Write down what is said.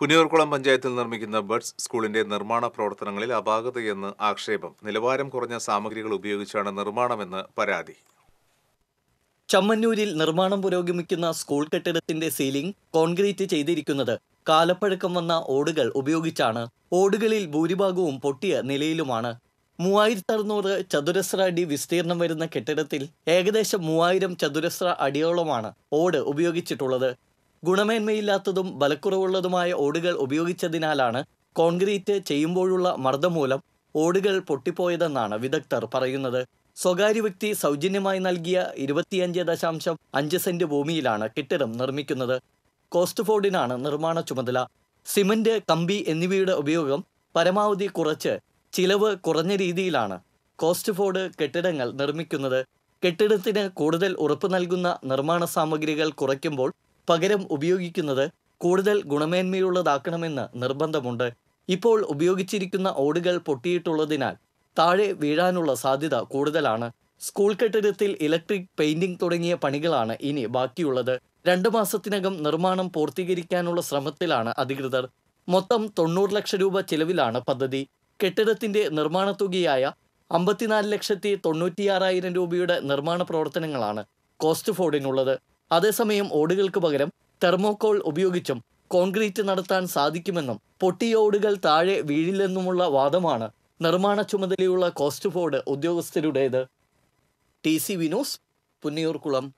പുനിയൂർക്കുളം പഞ്ചായത്തിൽ നിർമ്മിക്കുന്ന ബഡ്സ് സ്കൂളിന്റെ നിർമ്മാണ പ്രവർത്തനങ്ങളിൽ അപാകതയെന്ന് ആക്ഷേപം നിലവാരം കുറഞ്ഞ സാമഗ്രികൾ ഉപയോഗിച്ചാണ് നിർമ്മാണമെന്ന് പരാതി ചമ്മന്നൂരിൽ നിർമ്മാണം പുരോഗമിക്കുന്ന സ്കൂൾ കെട്ടിടത്തിന്റെ സീലിംഗ് കോൺക്രീറ്റ് ചെയ്തിരിക്കുന്നത് കാലപ്പഴക്കം വന്ന ഓടുകൾ ഉപയോഗിച്ചാണ് ഓടുകളിൽ ഭൂരിഭാഗവും പൊട്ടിയ നിലയിലുമാണ് മൂവായിരത്തി അറുന്നൂറ് ചതുരശ്ര അടി വിസ്തീർണം വരുന്ന കെട്ടിടത്തിൽ ഏകദേശം മൂവായിരം ചതുരശ്ര അടിയോളമാണ് ഓട് ഉപയോഗിച്ചിട്ടുള്ളത് ഗുണമേന്മയില്ലാത്തതും ബലക്കുറവുള്ളതുമായ ഓടുകൾ ഉപയോഗിച്ചതിനാലാണ് കോൺക്രീറ്റ് ചെയ്യുമ്പോഴുള്ള മർദ്ദം മൂലം ഓടുകൾ പൊട്ടിപ്പോയതെന്നാണ് വിദഗ്ധർ പറയുന്നത് സ്വകാര്യ വ്യക്തി സൗജന്യമായി നൽകിയ ഇരുപത്തിയഞ്ച് ദശാംശം അഞ്ച് സെന്റ് ഭൂമിയിലാണ് കെട്ടിടം നിർമ്മിക്കുന്നത് കോസ്റ്റ്ഫോർഡിനാണ് നിർമ്മാണ ചുമതല സിമന്റ് കമ്പി എന്നിവയുടെ ഉപയോഗം പരമാവധി കുറച്ച് ചിലവ് കുറഞ്ഞ രീതിയിലാണ് കോസ്റ്റ്ഫോർഡ് കെട്ടിടങ്ങൾ നിർമ്മിക്കുന്നത് കെട്ടിടത്തിന് കൂടുതൽ ഉറപ്പ് നൽകുന്ന നിർമ്മാണ സാമഗ്രികൾ കുറയ്ക്കുമ്പോൾ പകരം ഉപയോഗിക്കുന്നത് കൂടുതൽ ഗുണമേന്മയുള്ളതാക്കണമെന്ന് നിർബന്ധമുണ്ട് ഇപ്പോൾ ഉപയോഗിച്ചിരിക്കുന്ന ഓടുകൾ പൊട്ടിയിട്ടുള്ളതിനാൽ താഴെ വീഴാനുള്ള സാധ്യത കൂടുതലാണ് സ്കൂൾ കെട്ടിടത്തിൽ ഇലക്ട്രിക് പെയിന്റിംഗ് തുടങ്ങിയ പണികളാണ് ഇനി ബാക്കിയുള്ളത് രണ്ടു മാസത്തിനകം നിർമ്മാണം പൂർത്തീകരിക്കാനുള്ള ശ്രമത്തിലാണ് അധികൃതർ മൊത്തം തൊണ്ണൂറ് ലക്ഷം രൂപ ചിലവിലാണ് പദ്ധതി കെട്ടിടത്തിന്റെ നിർമ്മാണ തുകയായ അമ്പത്തിനാല് ലക്ഷത്തി തൊണ്ണൂറ്റിയാറായിരം രൂപയുടെ നിർമ്മാണ പ്രവർത്തനങ്ങളാണ് കോസ്റ്റ് ഫോർഡിനുള്ളത് അതേസമയം ഓടുകൾക്ക് പകരം തെർമോകോൾ ഉപയോഗിച്ചും കോൺക്രീറ്റ് നടത്താൻ സാധിക്കുമെന്നും പൊട്ടിയ ഓടുകൾ താഴെ വീഴില്ലെന്നുമുള്ള വാദമാണ് നിർമ്മാണ ചുമതലയുള്ള കോസ്റ്റ് ബോർഡ് ഉദ്യോഗസ്ഥരുടേത് ടി സി വിനോസ് പുന്നിയൂർകുളം